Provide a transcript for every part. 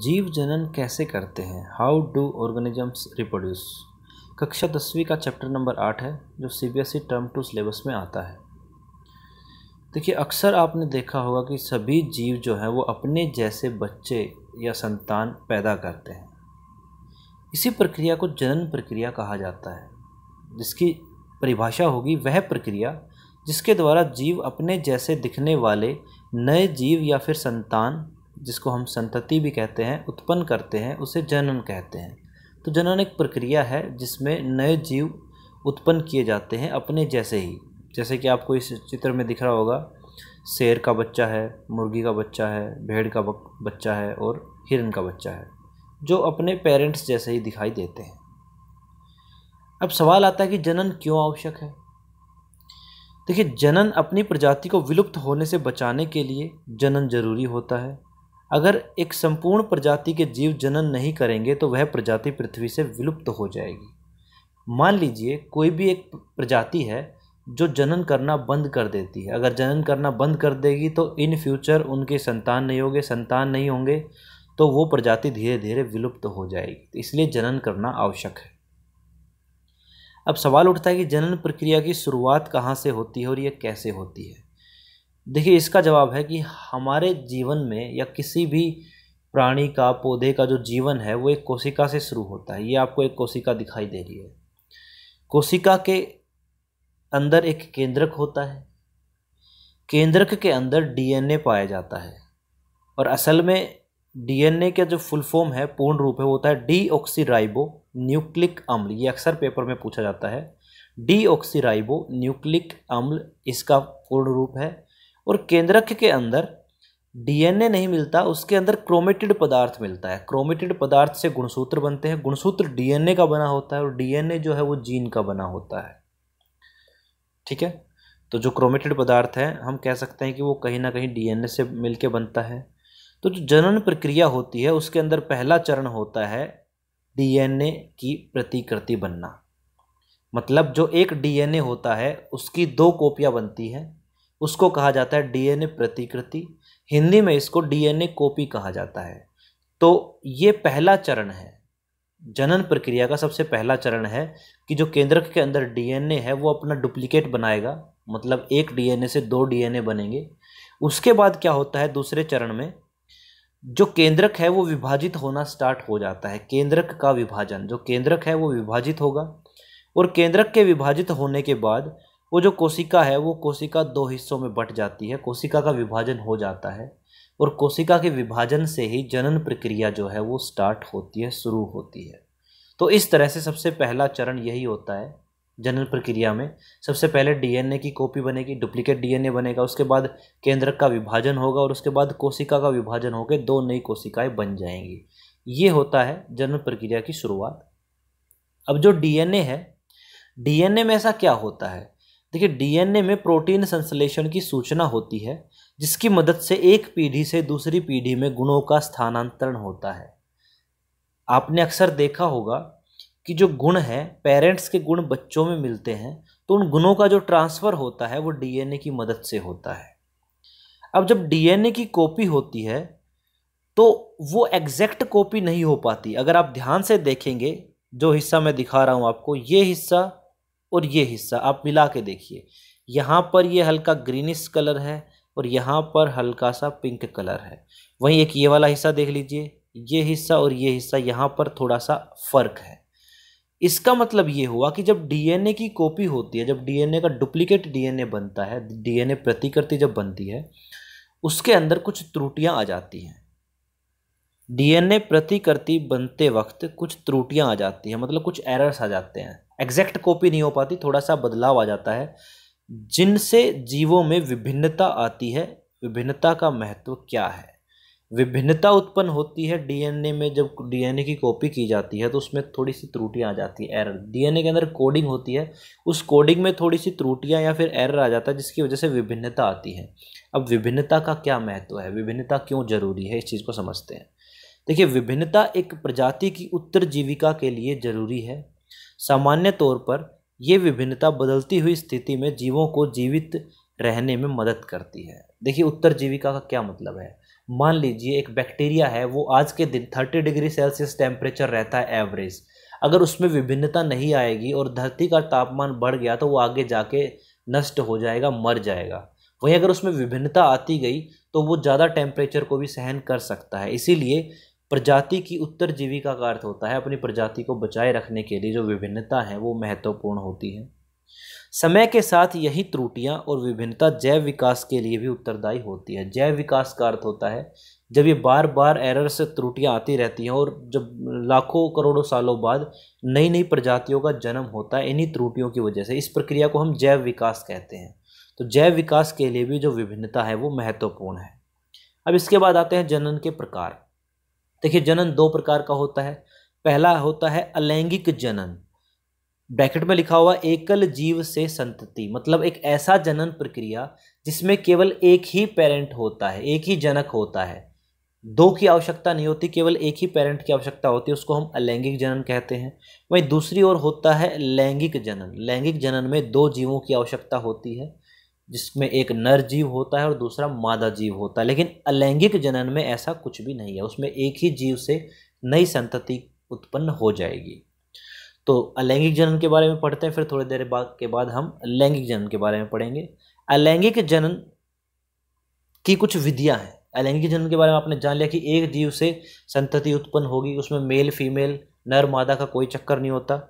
जीव जनन कैसे करते हैं हाउ डू ऑर्गेनिजम्स रिप्रोड्यूस कक्षा दसवीं का चैप्टर नंबर आठ है जो C B S E term two syllabus में आता है देखिए अक्सर आपने देखा होगा कि सभी जीव जो हैं वो अपने जैसे बच्चे या संतान पैदा करते हैं इसी प्रक्रिया को जनन प्रक्रिया कहा जाता है जिसकी परिभाषा होगी वह प्रक्रिया जिसके द्वारा जीव अपने जैसे दिखने वाले नए जीव या फिर संतान जिसको हम संतति भी कहते हैं उत्पन्न करते हैं उसे जनन कहते हैं तो जनन एक प्रक्रिया है जिसमें नए जीव उत्पन्न किए जाते हैं अपने जैसे ही जैसे कि आपको इस चित्र में दिख रहा होगा शेर का बच्चा है मुर्गी का बच्चा है भेड़ का बच्चा है और हिरन का बच्चा है जो अपने पेरेंट्स जैसे ही दिखाई देते हैं अब सवाल आता है कि जनन क्यों आवश्यक है देखिए जनन अपनी प्रजाति को विलुप्त होने से बचाने के लिए जनन जरूरी होता है अगर एक संपूर्ण प्रजाति के जीव जनन नहीं करेंगे तो वह प्रजाति पृथ्वी से विलुप्त हो जाएगी मान लीजिए कोई भी एक प्रजाति है जो जनन करना बंद कर देती है अगर जनन करना बंद कर देगी तो इन फ्यूचर उनके संतान नहीं होंगे संतान नहीं होंगे तो वो प्रजाति धीरे धीरे विलुप्त हो जाएगी तो इसलिए जनन करना आवश्यक है अब सवाल उठता है कि जनन प्रक्रिया की शुरुआत कहाँ से होती है और यह कैसे होती है देखिए इसका जवाब है कि हमारे जीवन में या किसी भी प्राणी का पौधे का जो जीवन है वो एक कोशिका से शुरू होता है ये आपको एक कोशिका दिखाई दे रही है कोशिका के अंदर एक केंद्रक होता है केंद्रक के अंदर डीएनए पाया जाता है और असल में डीएनए का जो फुल फॉर्म है पूर्ण रूप है वो होता है डी ऑक्सीराइबो न्यूक्लिक अम्ल ये अक्सर पेपर में पूछा जाता है डी ऑक्सीराइबो न्यूक्लिक अम्ल इसका पूर्ण रूप है और केंद्रक के अंदर डीएनए नहीं मिलता उसके अंदर क्रोमेटेड पदार्थ मिलता है क्रोमेटेड पदार्थ से गुणसूत्र बनते हैं गुणसूत्र डीएनए का बना होता है और डीएनए जो है वो जीन का बना होता है ठीक है तो जो क्रोमेटेड पदार्थ है हम कह सकते हैं कि वो कहीं ना कहीं डीएनए से मिलके बनता है तो जो जनन प्रक्रिया होती है उसके अंदर पहला चरण होता है डीएनए की प्रतिकृति बनना मतलब जो एक डीएनए होता है उसकी दो कॉपियाँ बनती हैं उसको कहा जाता है डीएनए प्रतिकृति हिंदी में इसको डीएनए कॉपी कहा जाता है तो ये पहला चरण है जनन प्रक्रिया का सबसे पहला चरण है कि जो केंद्रक के अंदर डीएनए है वो अपना डुप्लीकेट बनाएगा मतलब एक डीएनए से दो डीएनए बनेंगे उसके बाद क्या होता है दूसरे चरण में जो केंद्रक है वो विभाजित होना स्टार्ट हो जाता है केंद्रक का विभाजन जो केंद्रक है वो विभाजित होगा और केंद्रक के विभाजित होने के बाद वो जो कोशिका है वो कोशिका दो हिस्सों में बट जाती है कोशिका का विभाजन हो जाता है और कोशिका के विभाजन से ही जनन प्रक्रिया जो है वो स्टार्ट होती है शुरू होती है तो इस तरह से सबसे पहला चरण यही होता है जनन प्रक्रिया में सबसे पहले डीएनए की कॉपी बनेगी डुप्लीकेट डीएनए बनेगा उसके बाद केंद्रक का विभाजन होगा और उसके बाद कोशिका का विभाजन होकर दो नई कोशिकाएं बन जाएंगी ये होता है जनन प्रक्रिया की शुरुआत अब जो डीएनए है डीएनए में ऐसा क्या होता है देखिए डीएनए में प्रोटीन संश्लेषण की सूचना होती है जिसकी मदद से एक पीढ़ी से दूसरी पीढ़ी में गुणों का स्थानांतरण होता है आपने अक्सर देखा होगा कि जो गुण हैं पेरेंट्स के गुण बच्चों में मिलते हैं तो उन गुणों का जो ट्रांसफ़र होता है वो डीएनए की मदद से होता है अब जब डीएनए की कॉपी होती है तो वो एग्जैक्ट कॉपी नहीं हो पाती अगर आप ध्यान से देखेंगे जो हिस्सा मैं दिखा रहा हूँ आपको ये हिस्सा और ये हिस्सा आप मिला के देखिए यहाँ पर ये हल्का ग्रीनिश कलर है और यहाँ पर हल्का सा पिंक कलर है वहीं एक ये वाला हिस्सा देख लीजिए ये हिस्सा और ये हिस्सा यहाँ पर थोड़ा सा फ़र्क है इसका मतलब ये हुआ कि जब डीएनए की कॉपी होती है जब डीएनए का डुप्लीकेट डीएनए बनता है डीएनए प्रतिकृति जब बनती है उसके अंदर कुछ त्रुटियां आ जाती हैं डीएनए प्रतिकृति बनते वक्त कुछ त्रुटियाँ आ जाती हैं मतलब कुछ एरर्स आ जाते हैं एग्जैक्ट कॉपी नहीं हो पाती थोड़ा सा बदलाव आ जाता है जिनसे जीवों में विभिन्नता आती है विभिन्नता का महत्व क्या है विभिन्नता उत्पन्न होती है डीएनए में जब डीएनए की कॉपी की जाती है तो उसमें थोड़ी सी त्रुटियां आ जाती है एरर डीएनए के अंदर कोडिंग होती है उस कोडिंग में थोड़ी सी त्रुटियां या फिर एरर आ जाता है जिसकी वजह से विभिन्नता आती है अब विभिन्नता का क्या महत्व है विभिन्नता क्यों जरूरी है इस चीज़ को समझते हैं देखिए विभिन्नता एक प्रजाति की उत्तर जीविका के लिए जरूरी है सामान्य तौर पर ये विभिन्नता बदलती हुई स्थिति में जीवों को जीवित रहने में मदद करती है देखिए उत्तर जीविका का क्या मतलब है मान लीजिए एक बैक्टीरिया है वो आज के दिन 30 डिग्री सेल्सियस टेम्परेचर रहता है एवरेज अगर उसमें विभिन्नता नहीं आएगी और धरती का तापमान बढ़ गया तो वो आगे जाके नष्ट हो जाएगा मर जाएगा वहीं अगर उसमें विभिन्नता आती गई तो वो ज़्यादा टेम्परेचर को भी सहन कर सकता है इसीलिए प्रजाति की उत्तर जीविका का अर्थ होता है अपनी प्रजाति को बचाए रखने के लिए जो विभिन्नता है वो महत्वपूर्ण होती है समय के साथ यही त्रुटियां और विभिन्नता जैव विकास के लिए भी उत्तरदायी होती है जैव विकास का अर्थ होता है जब ये बार बार एरर से त्रुटियां आती रहती हैं और जब लाखों करोड़ों सालों बाद नई नई प्रजातियों का जन्म होता है इन्हीं त्रुटियों की वजह से इस प्रक्रिया को हम जैव विकास कहते हैं तो जैव विकास के लिए भी जो विभिन्नता है वो महत्वपूर्ण है अब इसके बाद आते हैं जनन के प्रकार देखिए जनन दो प्रकार का होता है पहला होता है अलैंगिक जनन ब्रैकेट में लिखा हुआ एकल जीव से संतति मतलब एक ऐसा जनन प्रक्रिया जिसमें केवल एक ही पेरेंट होता है एक ही जनक होता है दो की आवश्यकता नहीं होती केवल एक ही पेरेंट की आवश्यकता होती है उसको हम अलैंगिक जनन कहते हैं वहीं दूसरी ओर होता है लैंगिक जनन लैंगिक जनन में दो जीवों की आवश्यकता होती है जिसमें एक नर जीव होता है और दूसरा मादा जीव होता है लेकिन अलैंगिक जनन में ऐसा कुछ भी नहीं है उसमें एक ही जीव से नई संतति उत्पन्न हो जाएगी तो अलैंगिक जनन के बारे में पढ़ते हैं फिर थोड़ी देर बाद के बाद हम लैंगिक जनन के बारे में पढ़ेंगे अलैंगिक जनन की कुछ विधियाँ हैं अलैंगिक जनन के बारे में आपने जान लिया कि एक जीव से संतति उत्पन्न होगी उसमें मेल फीमेल नर मादा का कोई चक्कर नहीं होता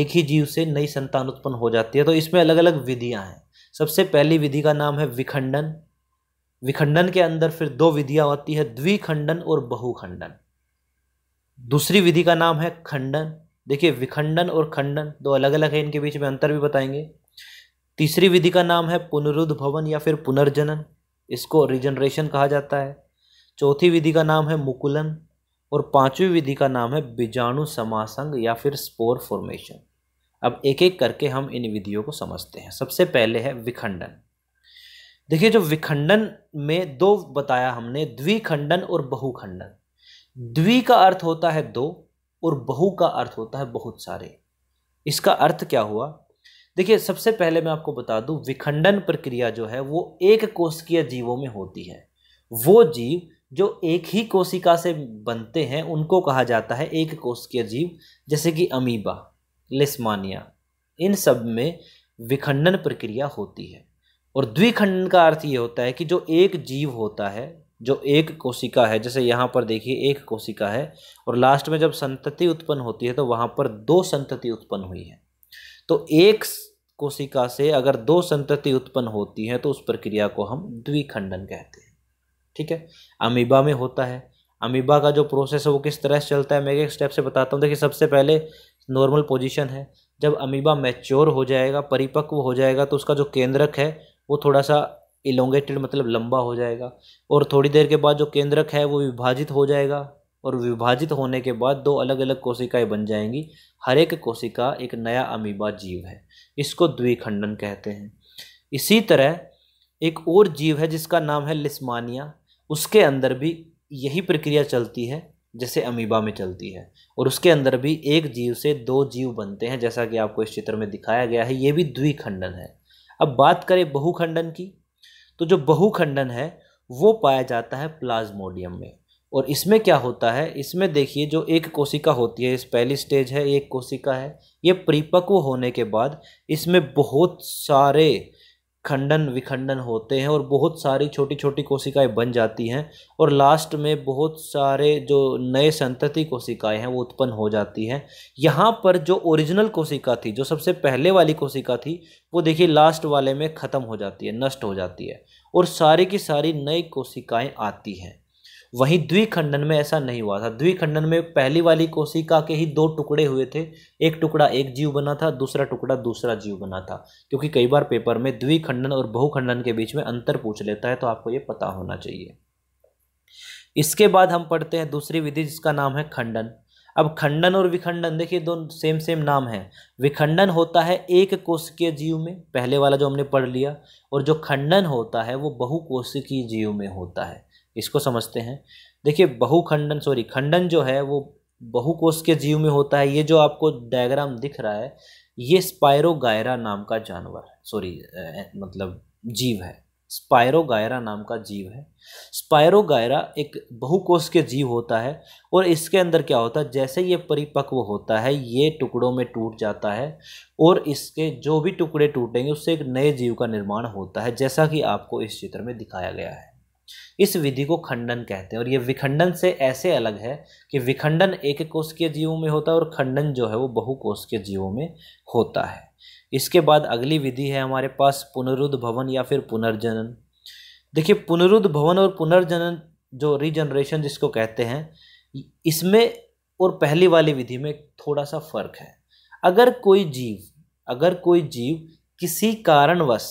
एक ही जीव से नई संतान उत्पन्न हो जाती है तो इसमें अलग अलग विधियाँ हैं सबसे पहली विधि का नाम है विखंडन विखंडन के अंदर फिर दो विधियां होती है द्विखंडन और बहुखंडन दूसरी विधि का नाम है खंडन देखिए विखंडन और खंडन दो अलग अलग है इनके बीच में अंतर भी बताएंगे तीसरी विधि का नाम है पुनरुद्भवन या फिर पुनर्जनन इसको रिजनरेशन कहा जाता है चौथी विधि का नाम है मुकुलन और पांचवी विधि का नाम है बीजाणु समासंग या फिर स्पोर फॉर्मेशन अब एक एक करके हम इन विधियों को समझते हैं सबसे पहले है विखंडन देखिए जो विखंडन में दो बताया हमने द्विखंडन और बहुखंडन द्वि का अर्थ होता है दो और बहु का अर्थ होता है बहुत सारे इसका अर्थ क्या हुआ देखिए सबसे पहले मैं आपको बता दूं विखंडन प्रक्रिया जो है वो एक कोशिकीय जीवों में होती है वो जीव जो एक ही कोशिका से बनते हैं उनको कहा जाता है एक कोशिकीय जीव जैसे कि अमीबा लिस्मानिया इन सब में विखंडन प्रक्रिया होती है और द्विखंडन का अर्थ ये होता है कि जो एक जीव होता है जो एक कोशिका है जैसे यहाँ पर देखिए एक कोशिका है और लास्ट में जब संतति उत्पन्न होती है तो वहाँ पर दो संतति उत्पन्न हुई है तो एक कोशिका से अगर दो संतति उत्पन्न होती है तो उस प्रक्रिया को हम द्विखंडन कहते हैं ठीक है अमीबा में होता है अमीबा का जो प्रोसेस है वो किस तरह से चलता है मैं एक स्टेप से बताता हूँ देखिए सबसे पहले नॉर्मल पोजीशन है जब अमीबा मैच्योर हो जाएगा परिपक्व हो जाएगा तो उसका जो केंद्रक है वो थोड़ा सा इलोंगेटेड मतलब लंबा हो जाएगा और थोड़ी देर के बाद जो केंद्रक है वो विभाजित हो जाएगा और विभाजित होने के बाद दो अलग अलग कोशिकाएं बन जाएंगी हर एक कोशिका एक नया अमीबा जीव है इसको द्विखंडन कहते हैं इसी तरह एक और जीव है जिसका नाम है लिस्मानिया उसके अंदर भी यही प्रक्रिया चलती है जैसे अमीबा में चलती है और उसके अंदर भी एक जीव से दो जीव बनते हैं जैसा कि आपको इस चित्र में दिखाया गया है ये भी द्विखंडन है अब बात करें बहुखंडन की तो जो बहुखंडन है वो पाया जाता है प्लाज्मोडियम में और इसमें क्या होता है इसमें देखिए जो एक कोशिका होती है इस पहली स्टेज है एक कोशिका है ये परिपक्व होने के बाद इसमें बहुत सारे खंडन विखंडन होते हैं और बहुत सारी छोटी छोटी कोशिकाएं बन जाती हैं और लास्ट में बहुत सारे जो नए संतति कोशिकाएं हैं वो उत्पन्न हो जाती हैं यहाँ पर जो ओरिजिनल कोशिका थी जो सबसे पहले वाली कोशिका थी वो देखिए लास्ट वाले में ख़त्म हो जाती है नष्ट हो जाती है और सारी की सारी नई कोशिकाएँ आती हैं वहीं द्विखंडन में ऐसा नहीं हुआ था द्विखंडन में पहली वाली कोशिका के ही दो टुकड़े हुए थे एक टुकड़ा एक जीव बना था दूसरा टुकड़ा दूसरा जीव बना था क्योंकि कई बार पेपर में द्विखंडन और बहुखंडन के बीच में अंतर पूछ लेता है तो आपको ये पता होना चाहिए इसके बाद हम पढ़ते हैं दूसरी विधि जिसका नाम है खंडन अब खंडन और विखंडन देखिए दोनों सेम सेम नाम है विखंडन होता है एक कोशिकीय जीव में पहले वाला जो हमने पढ़ लिया और जो खंडन होता है वो बहुकोशिकीय जीव में होता है इसको समझते हैं देखिए बहुखंडन सॉरी खंडन जो है वो बहुकोष के जीव में होता है ये जो आपको डायग्राम दिख रहा है ये स्पायरोगायरा नाम का जानवर है सॉरी मतलब जीव है स्पायरोगायरा नाम का जीव है स्पायरोगायरा एक बहुकोष के जीव होता है और इसके अंदर क्या होता है जैसे ये परिपक्व होता है ये टुकड़ों में टूट जाता है और इसके जो भी टुकड़े टूटेंगे उससे एक नए जीव का निर्माण होता है जैसा कि आपको इस चित्र में दिखाया गया है इस विधि को खंडन कहते हैं और ये विखंडन से ऐसे अलग है कि विखंडन एक कोशिकीय जीवों में होता है और खंडन जो है वो बहुकोशिकीय जीवों में होता है इसके बाद अगली विधि है हमारे पास पुनरुद्भवन या फिर पुनर्जनन देखिए पुनरुद्भवन और पुनर्जनन जो रीजनरेशन जिसको कहते हैं इसमें और पहली वाली विधि में थोड़ा सा फर्क है अगर कोई जीव अगर कोई जीव किसी कारणवश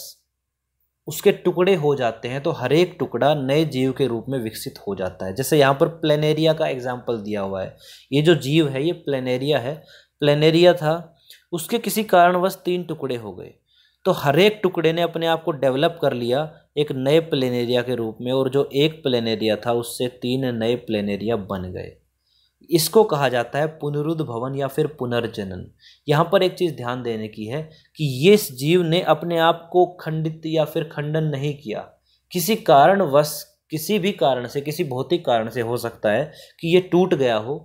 उसके टुकड़े हो जाते हैं तो हर एक टुकड़ा नए जीव के रूप में विकसित हो जाता है जैसे यहाँ पर प्लेनेरिया का एग्जाम्पल दिया हुआ है ये जो जीव है ये प्लेनेरिया है प्लेनेरिया था उसके किसी कारणवश तीन टुकड़े हो गए तो हर एक टुकड़े ने अपने आप को डेवलप कर लिया एक नए प्लेनेरिया के रूप में और जो एक प्लेनेरिया था उससे तीन नए प्लेनेरिया बन गए इसको कहा जाता है पुनरुद्भवन या फिर पुनर्जनन यहाँ पर एक चीज़ ध्यान देने की है कि ये जीव ने अपने आप को खंडित या फिर खंडन नहीं किया किसी कारणवश किसी भी कारण से किसी भौतिक कारण से हो सकता है कि ये टूट गया हो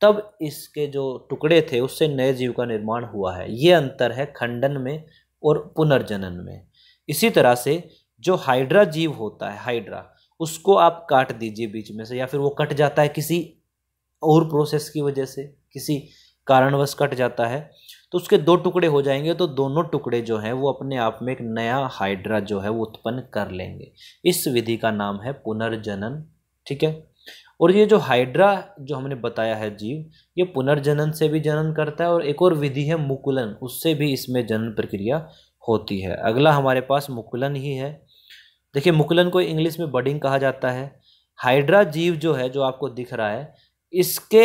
तब इसके जो टुकड़े थे उससे नए जीव का निर्माण हुआ है ये अंतर है खंडन में और पुनर्जनन में इसी तरह से जो हाइड्रा जीव होता है हाइड्रा उसको आप काट दीजिए बीच में से या फिर वो कट जाता है किसी और प्रोसेस की वजह से किसी कारणवश कट जाता है तो उसके दो टुकड़े हो जाएंगे तो दोनों टुकड़े जो हैं वो अपने आप में एक नया हाइड्रा जो है वो उत्पन्न कर लेंगे इस विधि का नाम है पुनर्जनन ठीक है और ये जो हाइड्रा जो हमने बताया है जीव ये पुनर्जनन से भी जनन करता है और एक और विधि है मुकुलन उससे भी इसमें जनन प्रक्रिया होती है अगला हमारे पास मुकुलन ही है देखिए मुकुलन को इंग्लिश में बडिंग कहा जाता है हाइड्रा जीव जो है जो आपको दिख रहा है इसके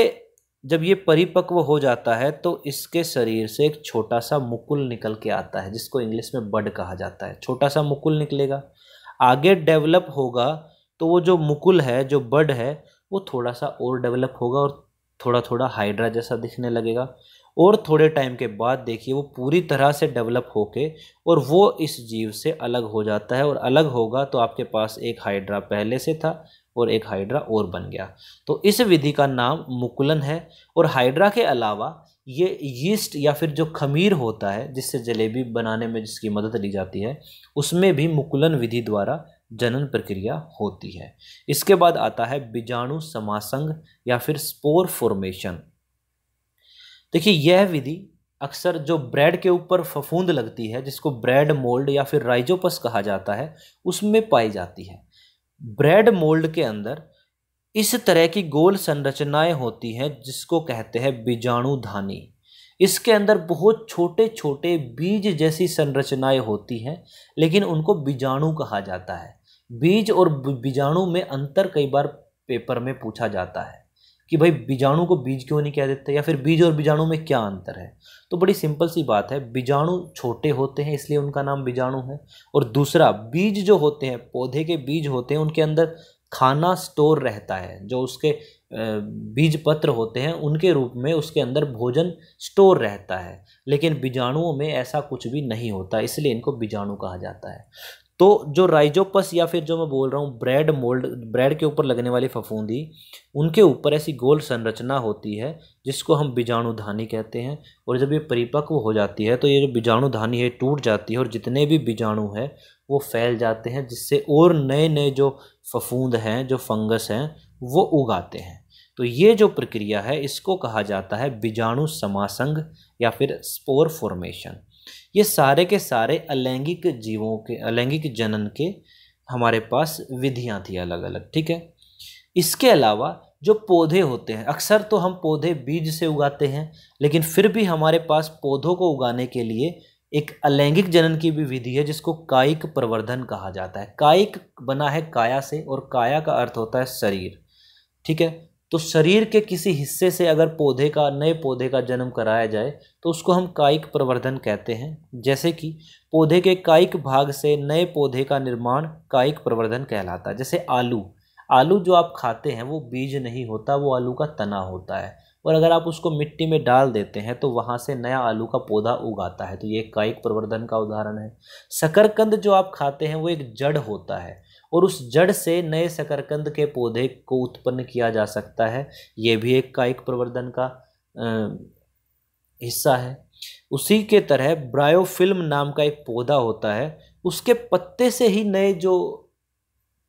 जब ये परिपक्व हो जाता है तो इसके शरीर से एक छोटा सा मुकुल निकल के आता है जिसको इंग्लिश में बड कहा जाता है छोटा सा मुकुल निकलेगा आगे डेवलप होगा तो वो जो मुकुल है जो बड है वो थोड़ा सा और डेवलप होगा और थोड़ा थोड़ा हाइड्रा जैसा दिखने लगेगा और थोड़े टाइम के बाद देखिए वो पूरी तरह से डेवलप होके और वो इस जीव से अलग हो जाता है और अलग होगा तो आपके पास एक हाइड्रा पहले से था और एक हाइड्रा और बन गया तो इस विधि का नाम मुकुलन है और हाइड्रा के अलावा ये यीस्ट या फिर जो खमीर होता है जिससे जलेबी बनाने में जिसकी मदद ली जाती है उसमें भी मुकुलन विधि द्वारा जनन प्रक्रिया होती है इसके बाद आता है बीजाणु समासंग या फिर स्पोर फॉर्मेशन देखिए यह विधि अक्सर जो ब्रेड के ऊपर फफूंद लगती है जिसको ब्रेड मोल्ड या फिर राइजोपस कहा जाता है उसमें पाई जाती है ब्रेड मोल्ड के अंदर इस तरह की गोल संरचनाएं होती हैं जिसको कहते हैं बीजाणु धानी इसके अंदर बहुत छोटे छोटे बीज जैसी संरचनाएं होती हैं लेकिन उनको बीजाणु कहा जाता है बीज और बीजाणु में अंतर कई बार पेपर में पूछा जाता है कि भाई बीजाणु को बीज क्यों नहीं कह देते या फिर बीज और बीजाणु में क्या अंतर है तो बड़ी सिंपल सी बात है बीजाणु छोटे होते हैं इसलिए उनका नाम बीजाणु है और दूसरा बीज जो होते हैं पौधे के बीज होते हैं उनके अंदर खाना स्टोर रहता है जो उसके बीज पत्र होते हैं उनके रूप में उसके अंदर भोजन स्टोर रहता है लेकिन बीजाणुओं में ऐसा कुछ भी नहीं होता इसलिए इनको बीजाणु कहा जाता है तो जो राइजोपस या फिर जो मैं बोल रहा हूँ ब्रेड मोल्ड ब्रेड के ऊपर लगने वाली फफूंदी उनके ऊपर ऐसी गोल संरचना होती है जिसको हम बीजाणुधानी कहते हैं और जब ये परिपक्व हो जाती है तो ये जो बीजाणुधानी है टूट जाती है और जितने भी बीजाणु हैं वो फैल जाते हैं जिससे और नए नए जो फफूंद हैं जो फंगस हैं वो उगाते हैं तो ये जो प्रक्रिया है इसको कहा जाता है बीजाणु समासंग या फिर स्पोर फॉर्मेशन ये सारे के सारे अलैंगिक जीवों के अलैंगिक जनन के हमारे पास विधियाँ थी अलग अलग ठीक है इसके अलावा जो पौधे होते हैं अक्सर तो हम पौधे बीज से उगाते हैं लेकिन फिर भी हमारे पास पौधों को उगाने के लिए एक अलैंगिक जनन की भी विधि है जिसको कायिक प्रवर्धन कहा जाता है कायिक बना है काया से और काया का अर्थ होता है शरीर ठीक है तो शरीर के किसी हिस्से से अगर पौधे का नए पौधे का जन्म कराया जाए तो उसको हम कायिक प्रवर्धन कहते हैं जैसे कि पौधे के कायिक भाग से नए पौधे का निर्माण कायिक प्रवर्धन कहलाता है जैसे आलू आलू जो आप खाते हैं वो बीज नहीं होता वो आलू का तना होता है और अगर आप उसको मिट्टी में डाल देते हैं तो वहाँ से नया आलू का पौधा उगाता है तो ये कायिक प्रवर्धन का उदाहरण है शकरकंद जो आप खाते हैं वो एक जड़ होता है और उस जड़ से नए शकरकंद के पौधे को उत्पन्न किया जा सकता है ये भी एक कायिक प्रवर्धन का हिस्सा है उसी के तरह ब्रायोफिल्म नाम का एक पौधा होता है उसके पत्ते से ही नए जो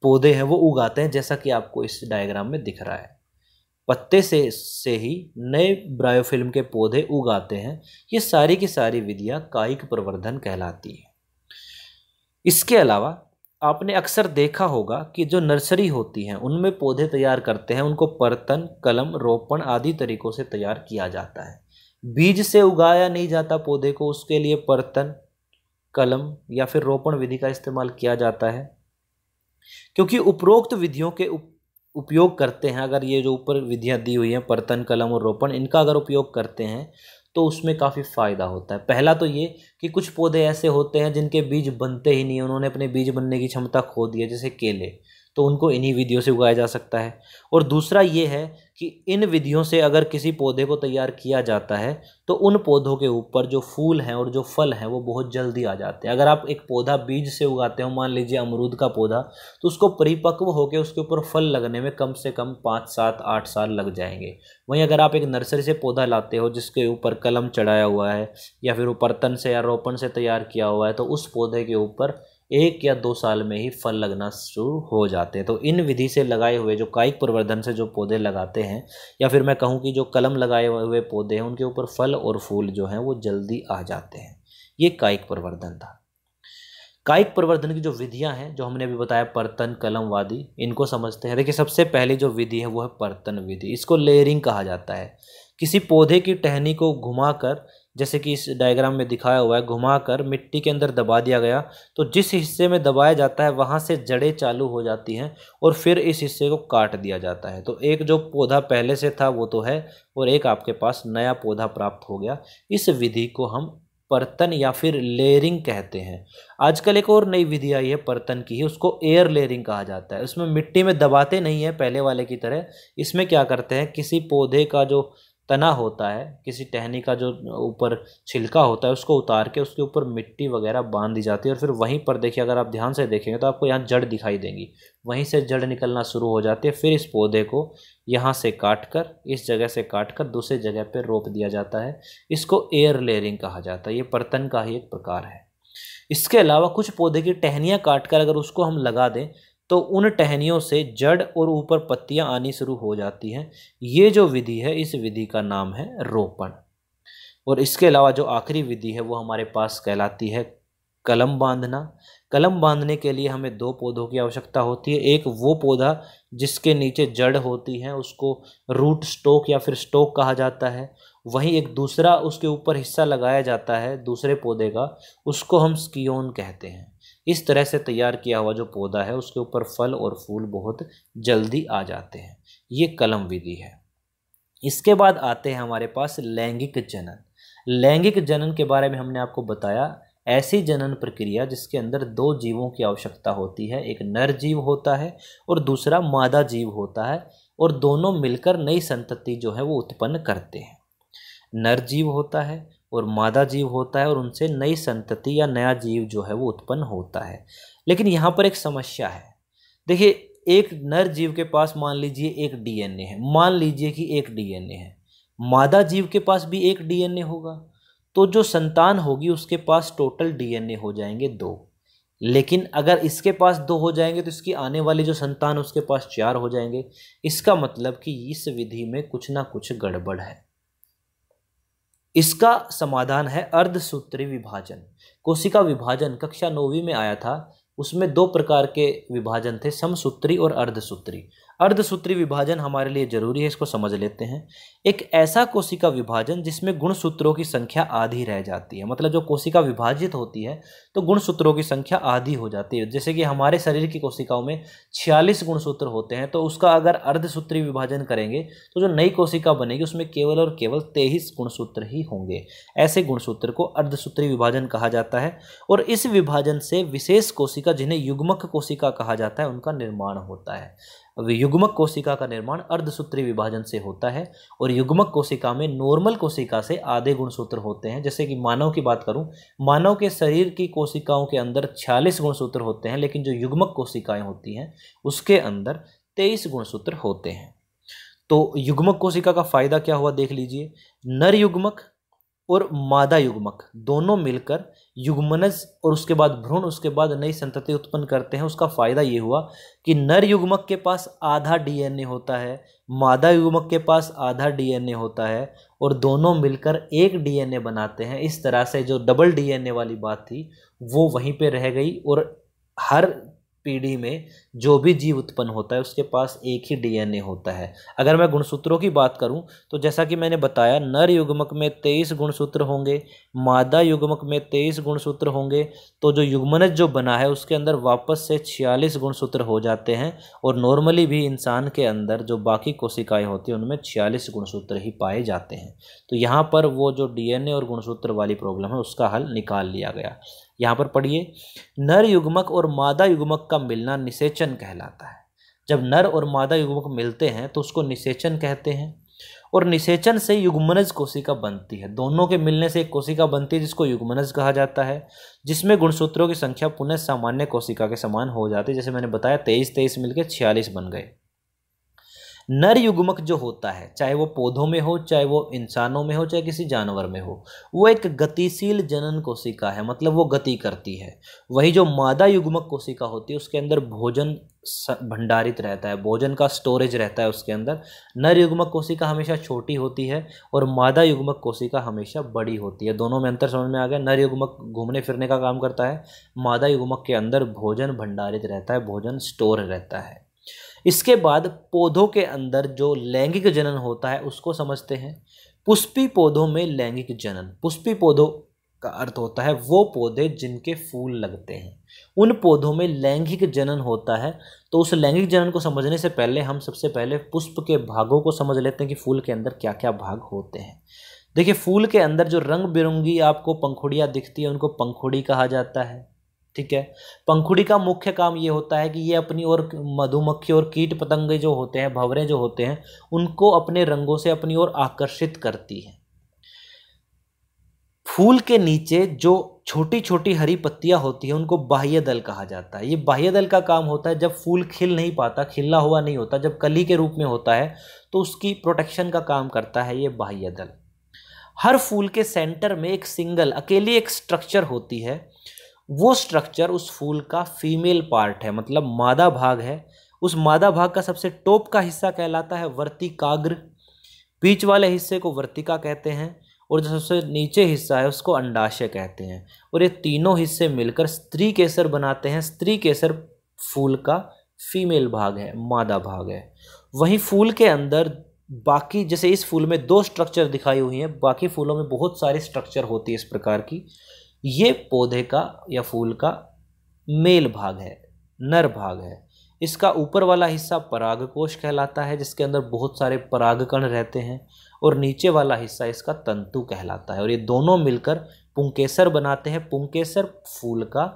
पौधे हैं वो उगाते हैं जैसा कि आपको इस डायग्राम में दिख रहा है पत्ते से से ही नए ब्रायोफिल्म के पौधे उगाते हैं ये सारी की सारी विधियाँ कायिक प्रवर्धन कहलाती हैं इसके अलावा आपने अक्सर देखा होगा कि जो नर्सरी होती हैं उनमें पौधे तैयार करते हैं उनको परतन कलम रोपण आदि तरीक़ों से तैयार किया जाता है बीज से उगाया नहीं जाता पौधे को उसके लिए परतन कलम या फिर रोपण विधि का इस्तेमाल किया जाता है क्योंकि उपरोक्त विधियों के उप, उपयोग करते हैं अगर ये जो ऊपर विधियाँ दी हुई हैं परतन कलम और रोपण इनका अगर उपयोग करते हैं तो उसमें काफ़ी फ़ायदा होता है पहला तो ये कि कुछ पौधे ऐसे होते हैं जिनके बीज बनते ही नहीं उन्होंने अपने बीज बनने की क्षमता खो दी है जैसे केले तो उनको इन्हीं विधियों से उगाया जा सकता है और दूसरा ये है कि इन विधियों से अगर किसी पौधे को तैयार किया जाता है तो उन पौधों के ऊपर जो फूल हैं और जो फल हैं वो बहुत जल्दी आ जाते हैं अगर आप एक पौधा बीज से उगाते हो मान लीजिए अमरूद का पौधा तो उसको परिपक्व होकर उसके ऊपर फल लगने में कम से कम पाँच सात आठ साल लग जाएंगे वहीं अगर आप एक नर्सरी से पौधा लाते हो जिसके ऊपर कलम चढ़ाया हुआ है या फिर वो से या रोपण से तैयार किया हुआ है तो उस पौधे के ऊपर एक या दो साल में ही फल लगना शुरू हो जाते हैं तो इन विधि से लगाए हुए जो कायिक प्रवर्धन से जो पौधे लगाते हैं या फिर मैं कहूँ कि जो कलम लगाए हुए पौधे हैं उनके ऊपर फल और फूल जो हैं वो जल्दी आ जाते हैं ये कायिक प्रवर्धन था कायिक प्रवर्धन की जो विधियां हैं जो हमने अभी बताया परतन कलम वादी इनको समझते हैं देखिए सबसे पहली जो विधि है वो है परतन विधि इसको लेयरिंग कहा जाता है किसी पौधे की टहनी को घुमाकर जैसे कि इस डायग्राम में दिखाया हुआ है घुमाकर मिट्टी के अंदर दबा दिया गया तो जिस हिस्से में दबाया जाता है वहाँ से जड़ें चालू हो जाती हैं और फिर इस हिस्से को काट दिया जाता है तो एक जो पौधा पहले से था वो तो है और एक आपके पास नया पौधा प्राप्त हो गया इस विधि को हम परतन या फिर लेयरिंग कहते हैं आजकल एक और नई विधि आई है परतन की ही उसको एयर लेयरिंग कहा जाता है उसमें मिट्टी में दबाते नहीं है पहले वाले की तरह इसमें क्या करते हैं किसी पौधे का जो तना होता है किसी टहनी का जो ऊपर छिलका होता है उसको उतार के उसके ऊपर मिट्टी वगैरह बांध दी जाती है और फिर वहीं पर देखिए अगर आप ध्यान से देखेंगे तो आपको यहाँ जड़ दिखाई देंगी वहीं से जड़ निकलना शुरू हो जाती है फिर इस पौधे को यहाँ से काट कर इस जगह से काट कर दूसरे जगह पर रोप दिया जाता है इसको एयर लेयरिंग कहा जाता है ये बर्तन का ही एक प्रकार है इसके अलावा कुछ पौधे की टहनियाँ काट कर अगर उसको हम लगा दें तो उन टहनियों से जड़ और ऊपर पत्तियां आनी शुरू हो जाती हैं ये जो विधि है इस विधि का नाम है रोपण और इसके अलावा जो आखिरी विधि है वो हमारे पास कहलाती है कलम बांधना कलम बांधने के लिए हमें दो पौधों की आवश्यकता होती है एक वो पौधा जिसके नीचे जड़ होती है उसको रूट स्टोक या फिर स्टोक कहा जाता है वहीं एक दूसरा उसके ऊपर हिस्सा लगाया जाता है दूसरे पौधे का उसको हम स्कीन कहते हैं इस तरह से तैयार किया हुआ जो पौधा है उसके ऊपर फल और फूल बहुत जल्दी आ जाते हैं ये कलम विधि है इसके बाद आते हैं हमारे पास लैंगिक जनन लैंगिक जनन के बारे में हमने आपको बताया ऐसी जनन प्रक्रिया जिसके अंदर दो जीवों की आवश्यकता होती है एक नर जीव होता है और दूसरा मादा जीव होता है और दोनों मिलकर नई संतति जो है वो उत्पन्न करते हैं नर जीव होता है और मादा जीव होता है और उनसे नई संतति या नया जीव जो है वो उत्पन्न होता है लेकिन यहाँ पर एक समस्या है देखिए एक नर जीव के पास मान लीजिए एक डीएनए है मान लीजिए कि एक डीएनए है मादा जीव के पास भी एक डीएनए होगा तो जो संतान होगी उसके पास टोटल डीएनए हो जाएंगे दो लेकिन अगर इसके पास दो हो जाएंगे तो इसकी आने वाली जो संतान उसके पास चार हो जाएंगे इसका मतलब कि इस विधि में कुछ ना कुछ गड़बड़ है इसका समाधान है अर्धसूत्री विभाजन कोशिका विभाजन कक्षा नौवीं में आया था उसमें दो प्रकार के विभाजन थे समसूत्री और अर्धसूत्री अर्धसूत्री विभाजन हमारे लिए जरूरी है इसको समझ लेते हैं एक ऐसा कोशिका विभाजन जिसमें गुणसूत्रों की संख्या आधी रह जाती है मतलब जो कोशिका विभाजित होती है तो गुणसूत्रों की संख्या आधी हो जाती है जैसे कि हमारे शरीर की कोशिकाओं में छियालीस गुणसूत्र होते हैं तो उसका अगर अर्धसूत्री विभाजन करेंगे तो जो नई कोशिका बनेगी उसमें केवल और केवल तेईस गुणसूत्र ही होंगे ऐसे गुणसूत्र को अर्धसूत्री विभाजन कहा जाता है और इस विभाजन से विशेष कोशिका जिन्हें युग्मक कोशिका कहा जाता है उनका निर्माण होता है युग्मक कोशिका का निर्माण अर्धसूत्री विभाजन से होता है और युग्मक कोशिका में नॉर्मल कोशिका से आधे गुणसूत्र होते हैं जैसे कि मानव की बात करूं मानव के शरीर की कोश कोशिकाओं के अंदर छियालीस गुणसूत्र होते हैं लेकिन जो युग्मक कोशिकाएं होती हैं उसके अंदर तेईस गुणसूत्र होते हैं तो युग्मक कोशिका का फ़ायदा क्या हुआ देख लीजिए नर युग्मक और मादा युग्मक दोनों मिलकर युग्मनज और उसके बाद भ्रूण उसके बाद नई संतति उत्पन्न करते हैं उसका फ़ायदा ये हुआ कि नर युग्मक के पास आधा डीएनए होता है मादा युग्मक के पास आधा डीएनए होता है और दोनों मिलकर एक डीएनए बनाते हैं इस तरह से जो डबल डीएनए वाली बात थी वो वहीं पे रह गई और हर पीढ़ी में जो भी जीव उत्पन्न होता है उसके पास एक ही डीएनए होता है अगर मैं गुणसूत्रों की बात करूं तो जैसा कि मैंने बताया नर युग्मक में तेईस गुणसूत्र होंगे मादा युग्मक में तेईस गुणसूत्र होंगे तो जो युग्मनज जो बना है उसके अंदर वापस से छियालीस गुणसूत्र हो जाते हैं और नॉर्मली भी इंसान के अंदर जो बाकी कोशिकाएँ होती हैं उनमें छियालीस गुणसूत्र ही पाए जाते हैं तो यहाँ पर वो जो डी और गुणसूत्र वाली प्रॉब्लम है उसका हल निकाल लिया गया यहाँ पर पढ़िए नर युग्मक और मादा युग्मक का मिलना निषेचन कहलाता है जब नर और मादा युग्मक मिलते हैं तो उसको निषेचन कहते हैं और निषेचन से युग्मनज कोशिका बनती है दोनों के मिलने से एक कोशिका बनती है जिसको युग्मनज कहा जाता है जिसमें गुणसूत्रों की संख्या पुनः सामान्य कोशिका के समान हो जाती है जैसे मैंने बताया तेईस तेईस मिलकर छियालीस बन गए नर युग्मक जो होता है चाहे वो पौधों में हो चाहे वो इंसानों में हो चाहे किसी जानवर में हो वो एक गतिशील जनन कोशिका है मतलब वो गति करती है वही जो मादा युग्मक कोशिका होती है उसके अंदर भोजन भंडारित रहता है भोजन का स्टोरेज रहता है उसके अंदर नर युग्मक कोशिका हमेशा छोटी होती है और मादा युग्मक कोशिका हमेशा बड़ी होती है दोनों में अंतर समझ में आ गया नर युग्मक घूमने फिरने का काम करता है मादा युग्मक के अंदर भोजन भंडारित रहता है भोजन स्टोर रहता है इसके बाद पौधों के अंदर जो लैंगिक जनन होता है उसको समझते हैं पुष्पी पौधों में लैंगिक जनन पुष्पी पौधों का अर्थ होता है वो पौधे जिनके फूल लगते हैं उन पौधों में लैंगिक जनन होता है तो उस लैंगिक जनन को समझने से पहले हम सबसे पहले पुष्प के भागों को समझ लेते हैं कि फूल के अंदर क्या क्या भाग होते हैं देखिए फूल के अंदर जो रंग बिरंगी आपको पंखुड़ियाँ दिखती है उनको पंखुड़ी कहा जाता है ठीक है पंखुड़ी का मुख्य काम ये होता है कि ये अपनी और मधुमक्खी और कीट पतंगे जो होते हैं भंवरे जो होते हैं उनको अपने रंगों से अपनी ओर आकर्षित करती है फूल के नीचे जो छोटी छोटी हरी पत्तियां होती हैं उनको बाह्य दल कहा जाता है ये बाह्य दल का काम होता है जब फूल खिल नहीं पाता खिलना हुआ नहीं होता जब कली के रूप में होता है तो उसकी प्रोटेक्शन का काम करता है ये बाह्य दल हर फूल के सेंटर में एक सिंगल अकेली एक स्ट्रक्चर होती है वो स्ट्रक्चर उस फूल का फीमेल पार्ट है मतलब मादा भाग है उस मादा भाग का सबसे टॉप का हिस्सा कहलाता है वर्तिकाग्र बीच वाले हिस्से को वर्तिका कहते हैं और जो सबसे नीचे हिस्सा है उसको अंडाशय कहते हैं और ये तीनों हिस्से मिलकर स्त्री केसर बनाते हैं स्त्री केसर फूल का फीमेल भाग है मादा भाग है वहीं फूल के अंदर बाकी जैसे इस फूल में दो स्ट्रक्चर दिखाई हुई हैं बाकी फूलों में बहुत सारे स्ट्रक्चर होती है इस प्रकार की ये पौधे का या फूल का मेल भाग है नर भाग है इसका ऊपर वाला हिस्सा परागकोश कहलाता है जिसके अंदर बहुत सारे परागकण रहते हैं और नीचे वाला हिस्सा इसका तंतु कहलाता है और ये दोनों मिलकर पुंकेसर बनाते हैं पुंकेसर फूल का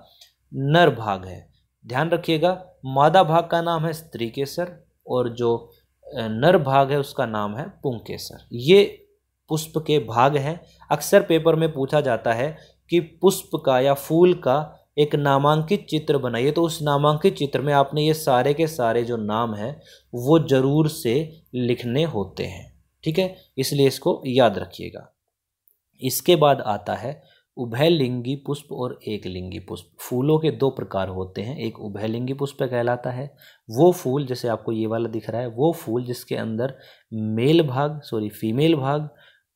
नर भाग है ध्यान रखिएगा मादा भाग का नाम है स्त्री केसर और जो नर भाग है उसका नाम है पुंकेसर ये पुष्प के भाग हैं अक्सर पेपर में पूछा जाता है कि पुष्प का या फूल का एक नामांकित चित्र बनाइए तो उस नामांकित चित्र में आपने ये सारे के सारे जो नाम हैं वो ज़रूर से लिखने होते हैं ठीक है इसलिए इसको याद रखिएगा इसके बाद आता है उभयलिंगी पुष्प और एकलिंगी पुष्प फूलों के दो प्रकार होते हैं एक उभयलिंगी पुष्प कहलाता है वो फूल जैसे आपको ये वाला दिख रहा है वो फूल जिसके अंदर मेल भाग सॉरी फीमेल भाग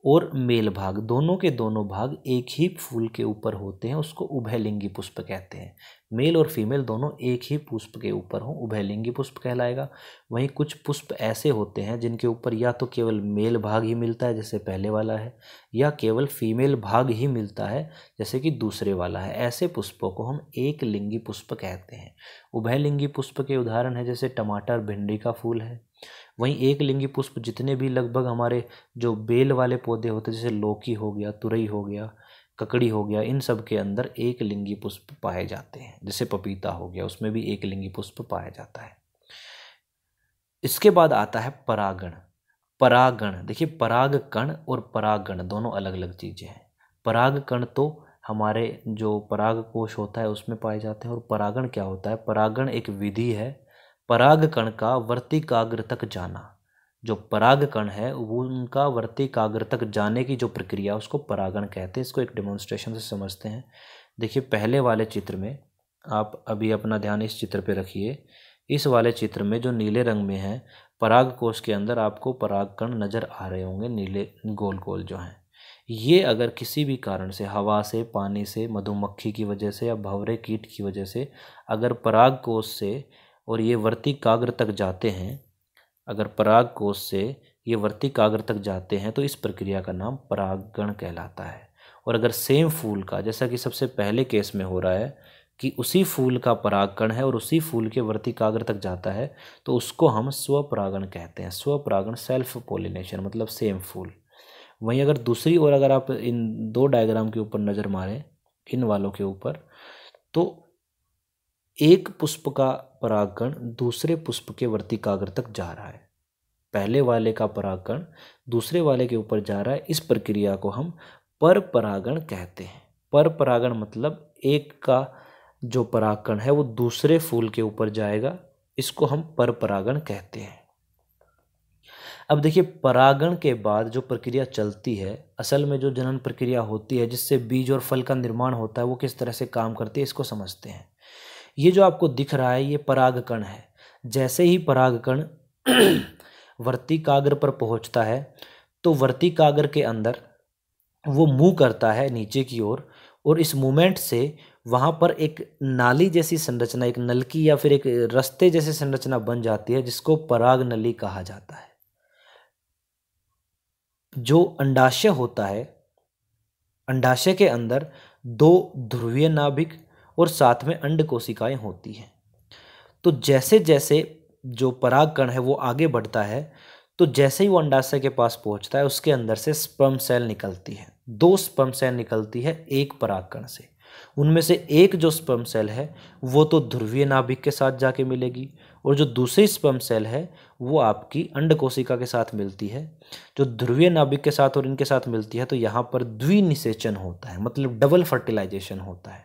और मेल भाग दोनों के दोनों भाग एक ही फूल के ऊपर होते हैं उसको उभयलिंगी पुष्प कहते हैं मेल और फीमेल दोनों एक ही पुष्प के ऊपर हों उभयलिंगी पुष्प कहलाएगा वहीं कुछ पुष्प ऐसे होते हैं जिनके ऊपर या तो केवल मेल भाग ही मिलता है जैसे पहले वाला है या केवल फीमेल भाग ही मिलता है जैसे कि दूसरे वाला है ऐसे पुष्पों को हम एक लिंगी पुष्प कहते हैं उभयलिंगी पुष्प के उदाहरण है जैसे टमाटर भिंडी का फूल है वहीं एक लिंगी पुष्प जितने भी लगभग हमारे जो बेल वाले पौधे होते जैसे लौकी हो गया तुरई हो गया ककड़ी हो गया इन सब के अंदर एक लिंगी पुष्प पाए जाते हैं जैसे पपीता हो गया उसमें भी एक लिंगी पुष्प पाया जाता है इसके बाद आता है परागण परागण देखिए पराग कण और परागण दोनों अलग अलग चीज़ें हैं पराग कण तो हमारे जो पराग कोश होता है उसमें पाए जाते हैं और परागण क्या होता है परागण एक विधि है परागकण का वर्तिकाग्र तक जाना जो परागकण है वो उनका वर्तिकाग्र तक जाने की जो प्रक्रिया उसको परागण कहते हैं इसको एक डेमोन्स्ट्रेशन से समझते हैं देखिए पहले वाले चित्र में आप अभी अपना ध्यान इस चित्र पर रखिए इस वाले चित्र में जो नीले रंग में है पराग कोश के अंदर आपको परागकण नज़र आ रहे होंगे नीले गोल गोल जो हैं ये अगर किसी भी कारण से हवा से पानी से मधुमक्खी की वजह से या भवरे कीट की वजह से अगर पराग कोश से और ये वर्तिकाग्र तक जाते हैं अगर पराग कोश से ये वर्तिकाग्र तक जाते हैं तो इस प्रक्रिया का नाम परागण कहलाता है और अगर सेम फूल का जैसा कि सबसे पहले केस में हो रहा है कि उसी फूल का परागण है और उसी फूल के वर्तिकाग्र तक जाता है तो उसको हम स्वपरागण कहते हैं स्वपरागण सेल्फ पोलिनेशन मतलब सेम फूल वहीं अगर दूसरी ओर अगर आप इन दो डायग्राम के ऊपर नज़र मारें इन वालों के ऊपर तो एक पुष्प का परागण दूसरे पुष्प के वर्तिकाग्र तक जा रहा है पहले वाले का परागण दूसरे वाले के ऊपर जा रहा है इस प्रक्रिया को हम पर परागण कहते हैं पर परागण मतलब एक का जो परागण है वो दूसरे फूल के ऊपर जाएगा इसको हम पर परागण कहते हैं अब देखिए परागण के बाद जो प्रक्रिया चलती है असल में जो जनन प्रक्रिया होती है जिससे बीज और फल का निर्माण होता है वो किस तरह से काम करती है इसको समझते हैं ये जो आपको दिख रहा है ये परागकण है जैसे ही परागकण वर्तिकाग्र पर पहुंचता है तो वर्तिकाग्र के अंदर वो मुँह करता है नीचे की ओर और इस मूमेंट से वहाँ पर एक नाली जैसी संरचना एक नलकी या फिर एक रस्ते जैसी संरचना बन जाती है जिसको पराग नली कहा जाता है जो अंडाशय होता है अंडाशय के अंदर दो ध्रुवीय नाभिक और साथ में अंड कोशिकाएँ होती हैं तो जैसे जैसे जो पराग कण है वो आगे बढ़ता है तो जैसे ही वो अंडाशय के पास पहुंचता है उसके अंदर से स्पर्म सेल निकलती है दो स्पर्म सेल निकलती है एक पराग कण से उनमें से एक जो स्पर्म सेल है वो तो ध्रुवीय नाभिक के साथ जाके मिलेगी और जो दूसरी स्पर्म सेल है वो आपकी अंड कोशिका के साथ मिलती है जो ध्रुवीय नाभिक के साथ और इनके साथ मिलती है तो यहाँ पर द्विनिषेचन होता है मतलब डबल फर्टिलाइजेशन होता है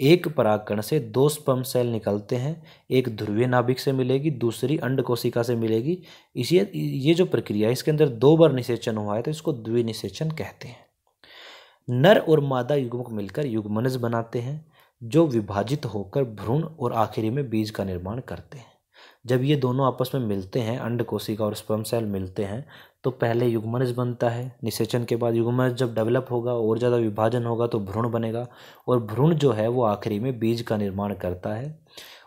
एक परागकण से दो स्पम सेल निकलते हैं एक ध्रुवीय नाभिक से मिलेगी दूसरी अंड कोशिका से मिलेगी इसी ये जो प्रक्रिया है इसके अंदर दो बार निषेचन हुआ है तो इसको द्विनिषेचन कहते हैं नर और मादा युग्मक मिलकर युग्मनज बनाते हैं जो विभाजित होकर भ्रूण और आखिरी में बीज का निर्माण करते हैं जब ये दोनों आपस में मिलते हैं अंड कोशिका और स्पम सेल मिलते हैं तो पहले युगमनज बनता है निषेचन के बाद युगमनज जब डेवलप होगा और ज़्यादा विभाजन होगा तो भ्रूण बनेगा और भ्रूण जो है वो आखिरी में बीज का निर्माण करता है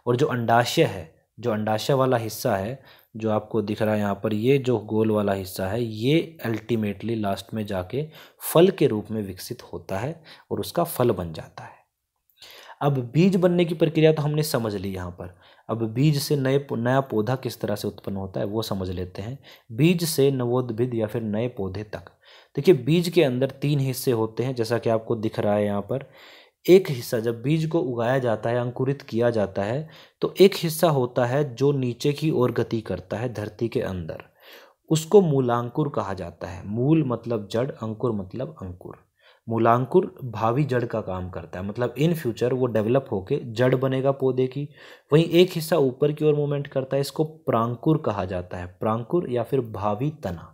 और जो अंडाशय है जो अंडाशय वाला हिस्सा है जो आपको दिख रहा है यहाँ पर ये जो गोल वाला हिस्सा है ये अल्टीमेटली लास्ट में जाके फल के रूप में विकसित होता है और उसका फल बन जाता है अब बीज बनने की प्रक्रिया तो हमने समझ ली यहाँ पर अब बीज से नए नया पौधा किस तरह से उत्पन्न होता है वो समझ लेते हैं बीज से नवोद्भिद या फिर नए पौधे तक देखिए बीज के अंदर तीन हिस्से होते हैं जैसा कि आपको दिख रहा है यहाँ पर एक हिस्सा जब बीज को उगाया जाता है अंकुरित किया जाता है तो एक हिस्सा होता है जो नीचे की ओर गति करता है धरती के अंदर उसको मूलांकुर कहा जाता है मूल मतलब जड़ अंकुर मतलब अंकुर मूलांकुर भावी जड़ का काम करता है मतलब इन फ्यूचर वो डेवलप होके जड़ बनेगा पौधे की वहीं एक हिस्सा ऊपर की ओर मूवमेंट करता है इसको प्रांकुर कहा जाता है प्रांकुर या फिर भावी तना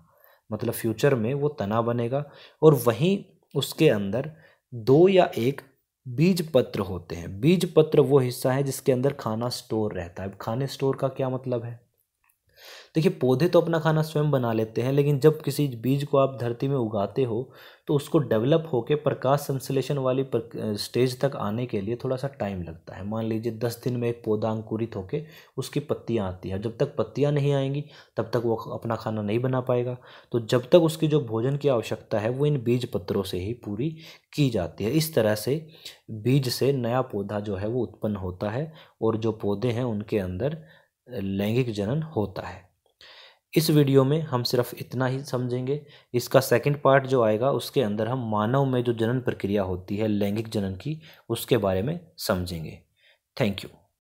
मतलब फ्यूचर में वो तना बनेगा और वहीं उसके अंदर दो या एक बीज पत्र होते हैं बीज पत्र वो हिस्सा है जिसके अंदर खाना स्टोर रहता है खाने स्टोर का क्या मतलब है देखिए पौधे तो अपना खाना स्वयं बना लेते हैं लेकिन जब किसी बीज को आप धरती में उगाते हो तो उसको डेवलप होके प्रकाश संश्लेषण वाली स्टेज तक आने के लिए थोड़ा सा टाइम लगता है मान लीजिए दस दिन में एक पौधा अंकुरित होकर उसकी पत्तियाँ आती हैं जब तक पत्तियाँ नहीं आएंगी तब तक वो अपना खाना नहीं बना पाएगा तो जब तक उसकी जो भोजन की आवश्यकता है वो इन बीज पत्रों से ही पूरी की जाती है इस तरह से बीज से नया पौधा जो है वो उत्पन्न होता है और जो पौधे हैं उनके अंदर लैंगिक जनन होता है इस वीडियो में हम सिर्फ इतना ही समझेंगे इसका सेकंड पार्ट जो आएगा उसके अंदर हम मानव में जो जनन प्रक्रिया होती है लैंगिक जनन की उसके बारे में समझेंगे थैंक यू